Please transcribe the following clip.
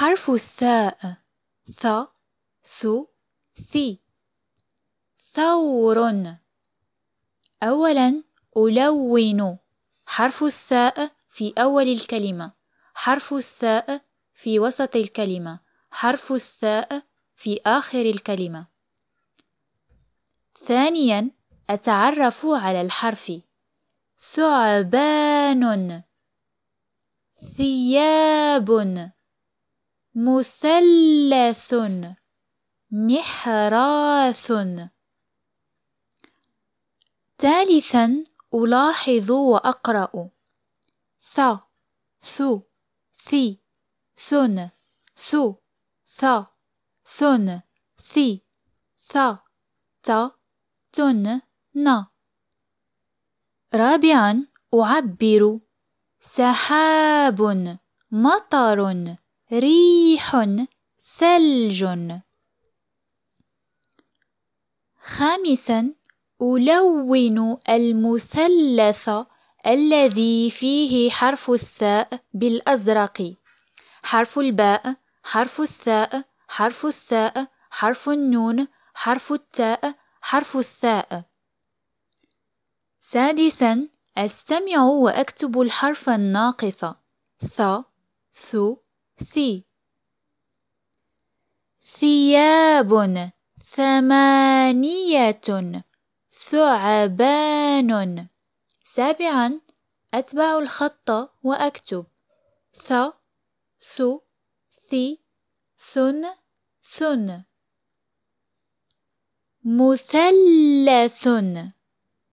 حرف الثاء ث ث ثي ثور أولا ألون حرف الثاء في أول الكلمة حرف الثاء في وسط الكلمة حرف الثاء في آخر الكلمة ثانيا أتعرف على الحرف ثعبان ثياب مثلث محراث ثالثا ألاحظ وأقرأ ث ثو ثي ثن ثو ث ثن ثي ث ت تن ن رابعا أعبر سحاب مطر ريح ثلج خامسا ألون المثلث الذي فيه حرف الثاء بالأزرق حرف الباء حرف الثاء حرف الثاء حرف النون حرف التاء حرف الثاء سادسا أستمع وأكتب الحرف الناقص ث ثو ثي ثياب ثمانية ثعبان سابعا أتبع الخط وأكتب ث ث ثي ثن ثن مثلث